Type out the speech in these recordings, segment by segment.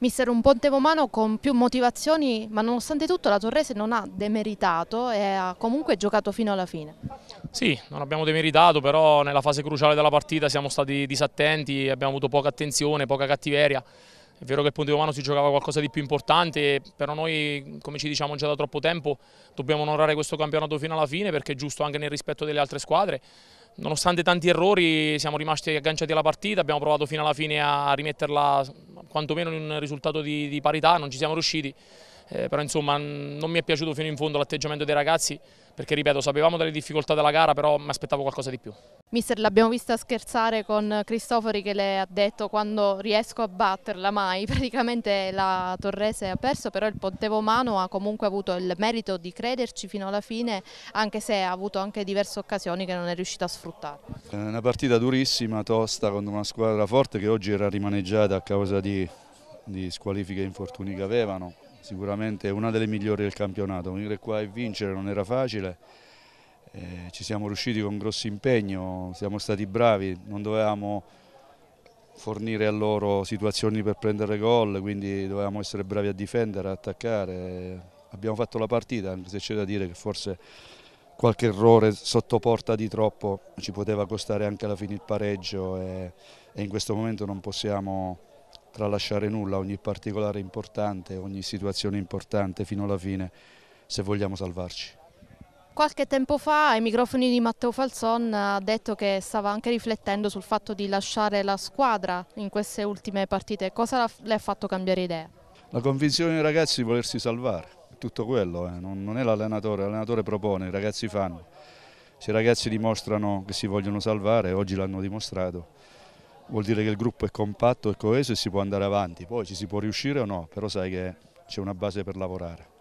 Mister, un ponte Pomano con più motivazioni, ma nonostante tutto la Torrese non ha demeritato e ha comunque giocato fino alla fine. Sì, non abbiamo demeritato, però nella fase cruciale della partita siamo stati disattenti, abbiamo avuto poca attenzione, poca cattiveria. È vero che il Ponte Romano si giocava qualcosa di più importante, però noi, come ci diciamo già da troppo tempo, dobbiamo onorare questo campionato fino alla fine perché è giusto anche nel rispetto delle altre squadre. Nonostante tanti errori siamo rimasti agganciati alla partita, abbiamo provato fino alla fine a rimetterla quantomeno in un risultato di, di parità, non ci siamo riusciti eh, però insomma non mi è piaciuto fino in fondo l'atteggiamento dei ragazzi perché ripeto sapevamo delle difficoltà della gara però mi aspettavo qualcosa di più. Mister l'abbiamo vista scherzare con Cristofori che le ha detto quando riesco a batterla mai, praticamente la Torrese ha perso però il Pontevomano ha comunque avuto il merito di crederci fino alla fine anche se ha avuto anche diverse occasioni che non è riuscito a sfruttare. È una partita durissima, tosta contro una squadra forte che oggi era rimaneggiata a causa di, di squalifiche e infortuni che avevano sicuramente una delle migliori del campionato. Venire qua e vincere non era facile, eh, ci siamo riusciti con grosso impegno, siamo stati bravi, non dovevamo fornire a loro situazioni per prendere gol, quindi dovevamo essere bravi a difendere, a attaccare. Abbiamo fatto la partita, anche se c'è da dire che forse qualche errore sotto porta di troppo ci poteva costare anche alla fine il pareggio e, e in questo momento non possiamo tralasciare nulla, ogni particolare importante, ogni situazione importante fino alla fine se vogliamo salvarci. Qualche tempo fa ai microfoni di Matteo Falzon ha detto che stava anche riflettendo sul fatto di lasciare la squadra in queste ultime partite. Cosa le ha fatto cambiare idea? La convinzione dei ragazzi di volersi salvare, tutto quello, eh. non, non è l'allenatore, l'allenatore propone, i ragazzi fanno. Se i ragazzi dimostrano che si vogliono salvare, oggi l'hanno dimostrato, vuol dire che il gruppo è compatto e coeso e si può andare avanti, poi ci si può riuscire o no, però sai che c'è una base per lavorare.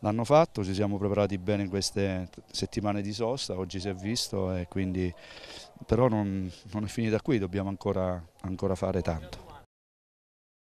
L'hanno fatto, ci siamo preparati bene in queste settimane di sosta, oggi si è visto e quindi però non, non è finita qui, dobbiamo ancora, ancora fare tanto.